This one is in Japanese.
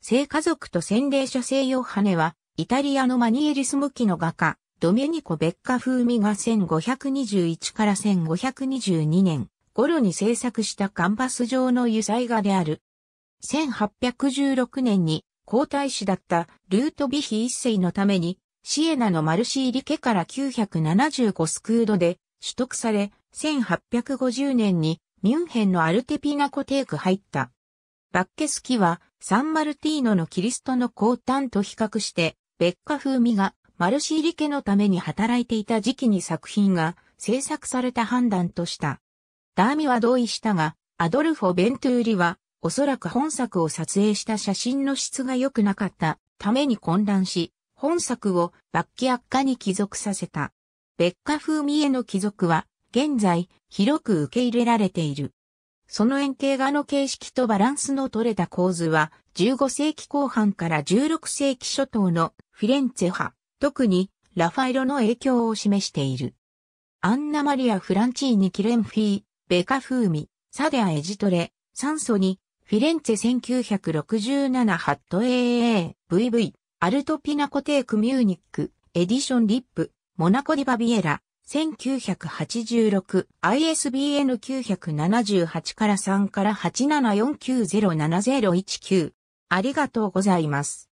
聖家族と洗礼者聖洋羽は、イタリアのマニエリスムキの画家、ドメニコ・ベッカ風味が1521から1522年頃に制作したカンバス状の油彩画である。1816年に皇太子だったルートビヒ一世のためにシエナのマルシーリ家から975スクードで取得され、1850年にミュンヘンのアルテピナコテーク入った。バッケスキはサンマルティーノのキリストの高端と比較して、別家風味がマルシーリ家のために働いていた時期に作品が制作された判断とした。ダーミは同意したが、アドルフォ・ベントゥーリは、おそらく本作を撮影した写真の質が良くなかったために混乱し、本作をバッキ悪化に帰属させた。別家風味への帰属は、現在、広く受け入れられている。その円形画の形式とバランスの取れた構図は、15世紀後半から16世紀初頭のフィレンツェ派、特にラファエロの影響を示している。アンナマリア・フランチーニ・キレンフィー、ベカ・フーミ、サデア・エジトレ、サンソニ、フィレンツェ1967ハット AA、VV、アルトピナコテーク・ミューニック、エディション・リップ、モナコ・ディ・バビエラ、1986 ISBN 978から3から874907019。ありがとうございます。